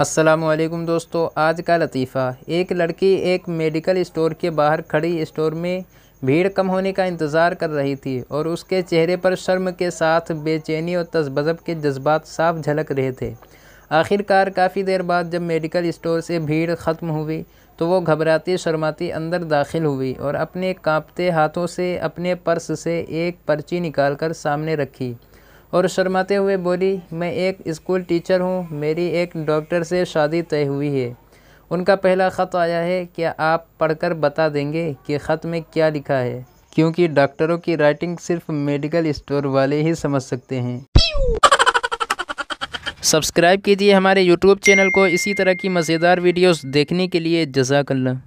असलम दोस्तों आज का लतीफ़ा एक लड़की एक मेडिकल स्टोर के बाहर खड़ी स्टोर में भीड़ कम होने का इंतज़ार कर रही थी और उसके चेहरे पर शर्म के साथ बेचैनी और तजबजब के जज्बात साफ झलक रहे थे आखिरकार काफ़ी देर बाद जब मेडिकल स्टोर से भीड़ ख़त्म हुई तो वो घबराती शर्माती अंदर दाखिल हुई और अपने कांपते हाथों से अपने पर्स से एक पर्ची कर सामने रखी और शर्माते हुए बोली मैं एक स्कूल टीचर हूँ मेरी एक डॉक्टर से शादी तय हुई है उनका पहला ख़त आया है क्या आप पढ़कर बता देंगे कि ख़त में क्या लिखा है क्योंकि डॉक्टरों की राइटिंग सिर्फ मेडिकल स्टोर वाले ही समझ सकते हैं सब्सक्राइब कीजिए हमारे यूट्यूब चैनल को इसी तरह की मज़ेदार वीडियोस देखने के लिए जजाकल्ला